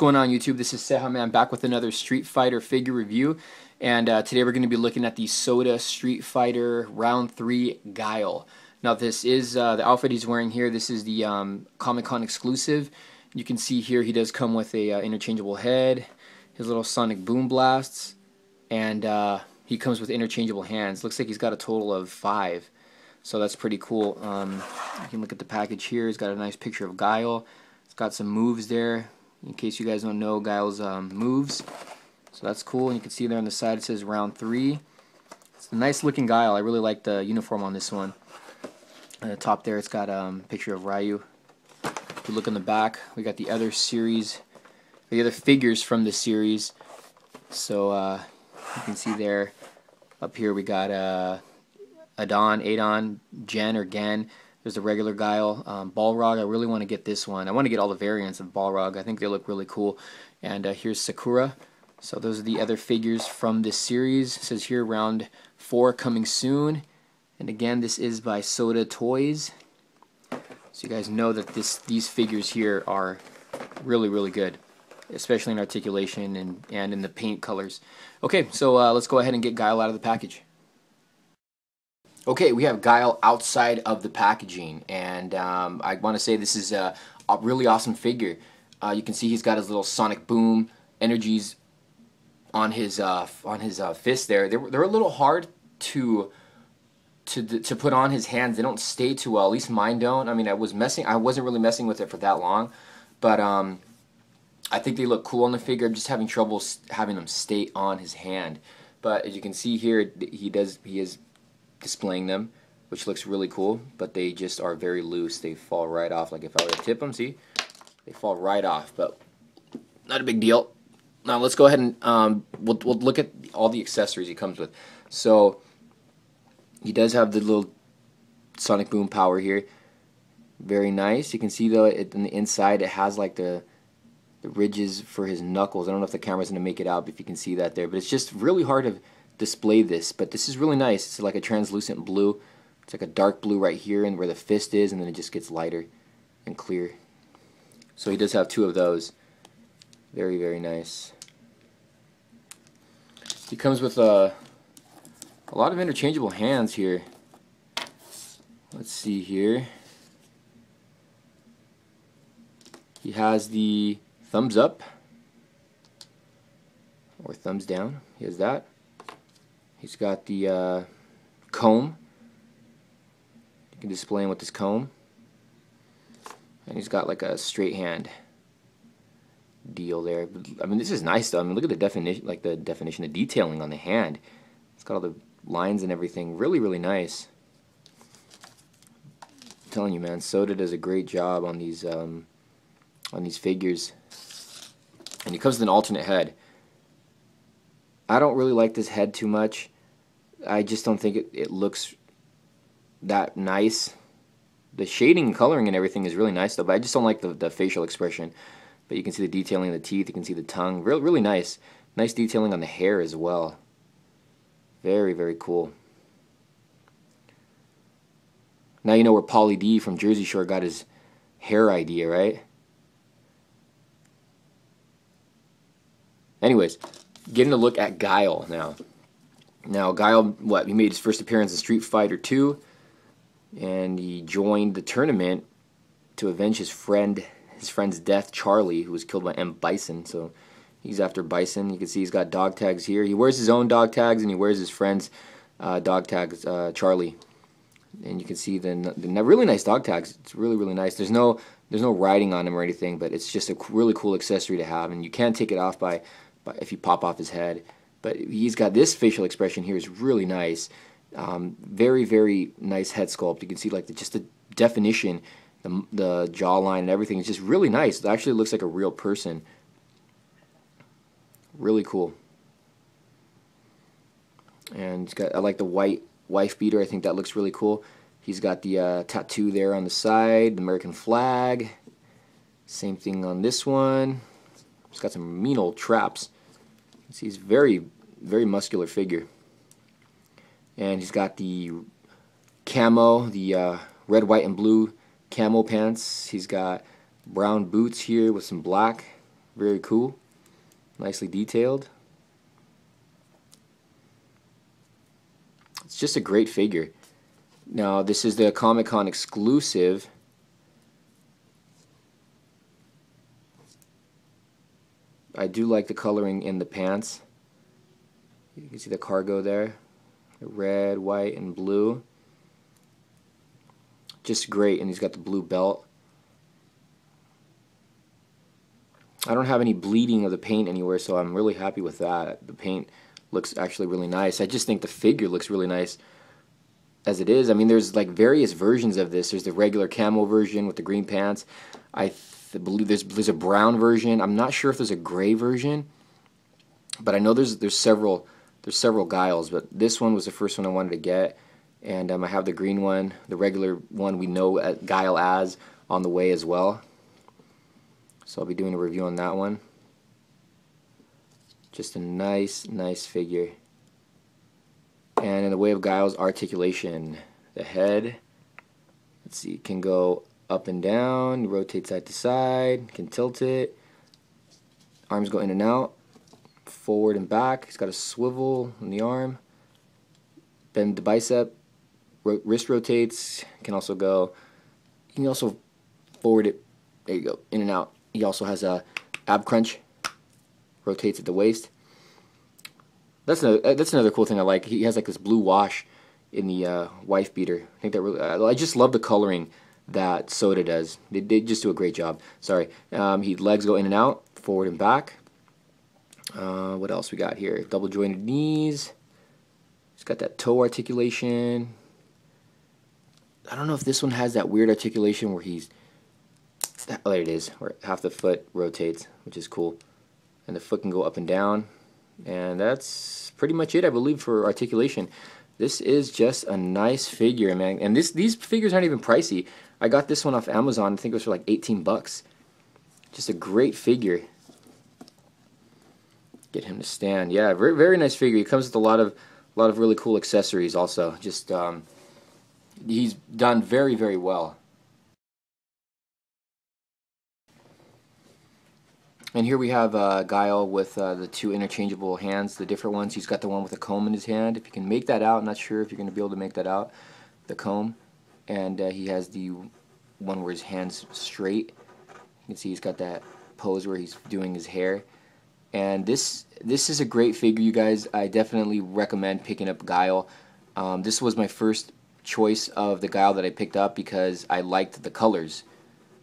going on YouTube? This is Seha Man back with another Street Fighter figure review. And uh, today we're going to be looking at the Soda Street Fighter Round 3 Guile. Now this is uh, the outfit he's wearing here. This is the um, Comic-Con exclusive. You can see here he does come with a uh, interchangeable head, his little sonic boom blasts, and uh, he comes with interchangeable hands. Looks like he's got a total of five. So that's pretty cool. Um, you can look at the package here. He's got a nice picture of Guile. It's got some moves there in case you guys don't know Guile's um, moves. So that's cool. And you can see there on the side it says round three. It's a nice looking Guile. I really like the uniform on this one. On the top there it's got um, a picture of Ryu. If you look in the back, we got the other series, the other figures from the series. So uh, you can see there, up here we got uh, Adon, Adon, Jen or Gen. There's the regular Guile. Um, Balrog, I really want to get this one. I want to get all the variants of Balrog. I think they look really cool. And uh, here's Sakura. So those are the other figures from this series. It says here round four coming soon. And again, this is by Soda Toys. So you guys know that this these figures here are really, really good, especially in articulation and, and in the paint colors. Okay, so uh, let's go ahead and get Guile out of the package. Okay, we have Guile outside of the packaging, and um, I want to say this is a, a really awesome figure. Uh, you can see he's got his little sonic boom energies on his uh, on his uh, fist there. They're, they're a little hard to to to put on his hands. They don't stay too well. At least mine don't. I mean, I was messing. I wasn't really messing with it for that long, but um, I think they look cool on the figure. I'm just having trouble having them stay on his hand. But as you can see here, he does. He is displaying them, which looks really cool, but they just are very loose. They fall right off. Like if I were to tip them, see, they fall right off, but not a big deal. Now let's go ahead and um, we'll, we'll look at all the accessories he comes with. So he does have the little Sonic Boom power here. Very nice. You can see though it, in the inside it has like the the ridges for his knuckles. I don't know if the camera's going to make it out, but if you can see that there. But it's just really hard to display this, but this is really nice. It's like a translucent blue. It's like a dark blue right here and where the fist is, and then it just gets lighter and clear. So he does have two of those. Very, very nice. He comes with a, uh, a lot of interchangeable hands here. Let's see here. He has the thumbs up or thumbs down. He has that. He's got the uh, comb. You can display him with his comb. And he's got like a straight hand deal there. I mean, this is nice though. I mean, look at the definition, like the definition, the detailing on the hand. It's got all the lines and everything. Really, really nice. I'm telling you, man, Soda does a great job on these um, on these figures. And he comes with an alternate head. I don't really like this head too much. I just don't think it, it looks that nice. The shading and coloring and everything is really nice though, but I just don't like the, the facial expression. But you can see the detailing of the teeth, you can see the tongue. Real, really nice. Nice detailing on the hair as well. Very, very cool. Now you know where Pauly D from Jersey Shore got his hair idea, right? Anyways, getting a look at Guile now. Now, Guile, what, he made his first appearance in Street Fighter 2, and he joined the tournament to avenge his friend, his friend's death, Charlie, who was killed by M. Bison. So he's after Bison. You can see he's got dog tags here. He wears his own dog tags, and he wears his friend's uh, dog tags, uh, Charlie. And you can see the, the really nice dog tags. It's really, really nice. There's no there's no writing on them or anything, but it's just a really cool accessory to have, and you can take it off by if you pop off his head. But he's got this facial expression here is really nice. Um, very, very nice head sculpt. You can see like the, just the definition, the, the jawline and everything is just really nice. It actually looks like a real person. Really cool. And he's got, I like the white wife beater. I think that looks really cool. He's got the uh, tattoo there on the side, the American flag. Same thing on this one. He's got some mean old traps. See, He's very, very muscular figure. And he's got the camo, the uh, red, white, and blue camo pants. He's got brown boots here with some black. Very cool. Nicely detailed. It's just a great figure. Now, this is the Comic Con exclusive do like the coloring in the pants. You can see the cargo there. Red, white, and blue. Just great, and he's got the blue belt. I don't have any bleeding of the paint anywhere, so I'm really happy with that. The paint looks actually really nice. I just think the figure looks really nice as it is. I mean, there's like various versions of this. There's the regular camo version with the green pants. I believe there's there's a brown version. I'm not sure if there's a gray version, but I know there's there's several there's several Guiles. But this one was the first one I wanted to get, and um, I have the green one, the regular one we know Guile as on the way as well. So I'll be doing a review on that one. Just a nice nice figure. And in the way of Guile's articulation, the head. Let's see, it can go up and down, rotate side to side, can tilt it. Arms go in and out, forward and back. He's got a swivel on the arm. Bend the bicep, ro wrist rotates. Can also go, you can also forward it. There you go, in and out. He also has a ab crunch, rotates at the waist. That's another, uh, that's another cool thing I like. He has like this blue wash in the uh, wife beater. I think that really, I just love the coloring that Soda does. They, they just do a great job. Sorry. Um, he legs go in and out, forward and back. Uh, what else we got here? Double jointed knees. He's got that toe articulation. I don't know if this one has that weird articulation where he's. Oh, there it is. Where half the foot rotates, which is cool. And the foot can go up and down. And that's pretty much it, I believe, for articulation. This is just a nice figure, man. And this these figures aren't even pricey. I got this one off Amazon. I think it was for like 18 bucks. Just a great figure. Get him to stand. Yeah, very, very nice figure. He comes with a lot of a lot of really cool accessories also. Just um, he's done very, very well. And here we have uh, Guile with uh, the two interchangeable hands, the different ones. He's got the one with a comb in his hand. If you can make that out, I'm not sure if you're going to be able to make that out, the comb and uh, he has the one where his hands straight. You can see he's got that pose where he's doing his hair. And this this is a great figure, you guys. I definitely recommend picking up Guile. Um, this was my first choice of the Guile that I picked up because I liked the colors.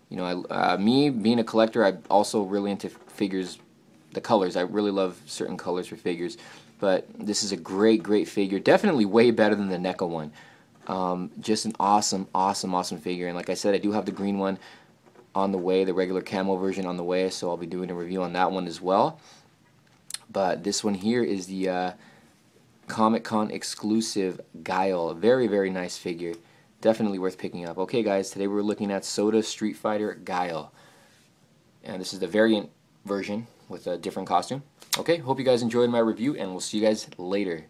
You know, I, uh, me being a collector, I'm also really into figures, the colors. I really love certain colors for figures. But this is a great, great figure. Definitely way better than the NECA one. Um, just an awesome, awesome, awesome figure. And like I said, I do have the green one on the way, the regular camo version on the way, so I'll be doing a review on that one as well. But this one here is the uh, Comic-Con exclusive Guile. very, very nice figure. Definitely worth picking up. Okay, guys, today we're looking at Soda Street Fighter Guile. And this is the variant version with a different costume. Okay, hope you guys enjoyed my review, and we'll see you guys later.